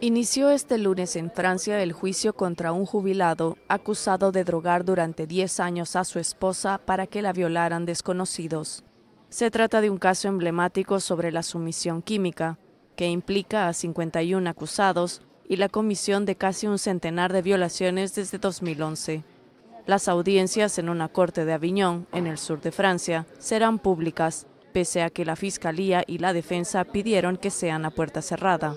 Inició este lunes en Francia el juicio contra un jubilado acusado de drogar durante 10 años a su esposa para que la violaran desconocidos. Se trata de un caso emblemático sobre la sumisión química, que implica a 51 acusados y la comisión de casi un centenar de violaciones desde 2011. Las audiencias en una corte de Aviñón, en el sur de Francia, serán públicas pese a que la Fiscalía y la Defensa pidieron que sean a puerta cerrada.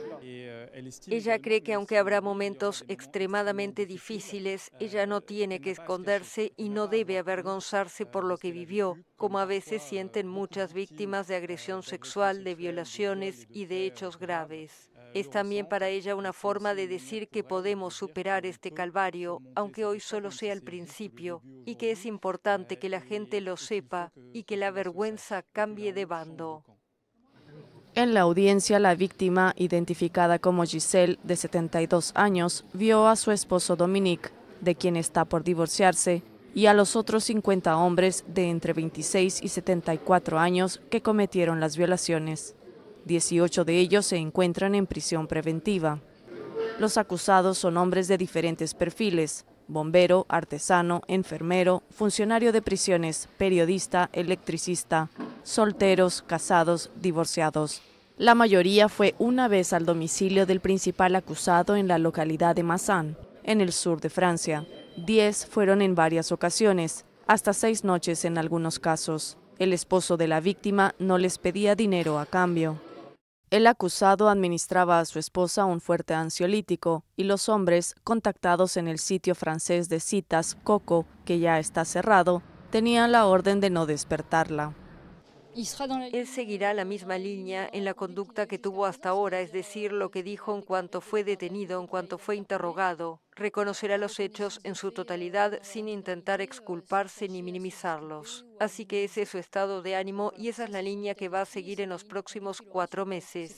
Ella cree que aunque habrá momentos extremadamente difíciles, ella no tiene que esconderse y no debe avergonzarse por lo que vivió, como a veces sienten muchas víctimas de agresión sexual, de violaciones y de hechos graves. Es también para ella una forma de decir que podemos superar este calvario, aunque hoy solo sea el principio, y que es importante que la gente lo sepa y que la vergüenza cambie de bando. En la audiencia, la víctima, identificada como Giselle, de 72 años, vio a su esposo Dominique, de quien está por divorciarse, y a los otros 50 hombres de entre 26 y 74 años que cometieron las violaciones. 18 de ellos se encuentran en prisión preventiva. Los acusados son hombres de diferentes perfiles, bombero, artesano, enfermero, funcionario de prisiones, periodista, electricista, solteros, casados, divorciados. La mayoría fue una vez al domicilio del principal acusado en la localidad de Massan, en el sur de Francia. Diez fueron en varias ocasiones, hasta seis noches en algunos casos. El esposo de la víctima no les pedía dinero a cambio. El acusado administraba a su esposa un fuerte ansiolítico y los hombres, contactados en el sitio francés de citas Coco, que ya está cerrado, tenían la orden de no despertarla. Él seguirá la misma línea en la conducta que tuvo hasta ahora, es decir, lo que dijo en cuanto fue detenido, en cuanto fue interrogado. Reconocerá los hechos en su totalidad sin intentar exculparse ni minimizarlos. Así que ese es su estado de ánimo y esa es la línea que va a seguir en los próximos cuatro meses.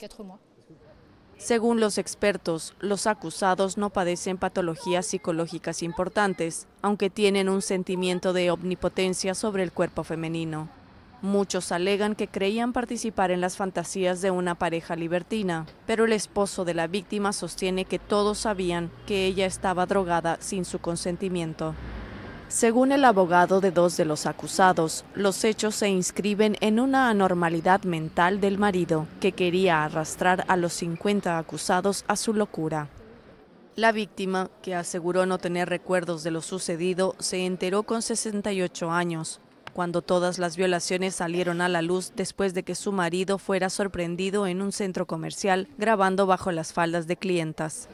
Según los expertos, los acusados no padecen patologías psicológicas importantes, aunque tienen un sentimiento de omnipotencia sobre el cuerpo femenino. Muchos alegan que creían participar en las fantasías de una pareja libertina, pero el esposo de la víctima sostiene que todos sabían que ella estaba drogada sin su consentimiento. Según el abogado de dos de los acusados, los hechos se inscriben en una anormalidad mental del marido, que quería arrastrar a los 50 acusados a su locura. La víctima, que aseguró no tener recuerdos de lo sucedido, se enteró con 68 años, cuando todas las violaciones salieron a la luz después de que su marido fuera sorprendido en un centro comercial grabando bajo las faldas de clientas.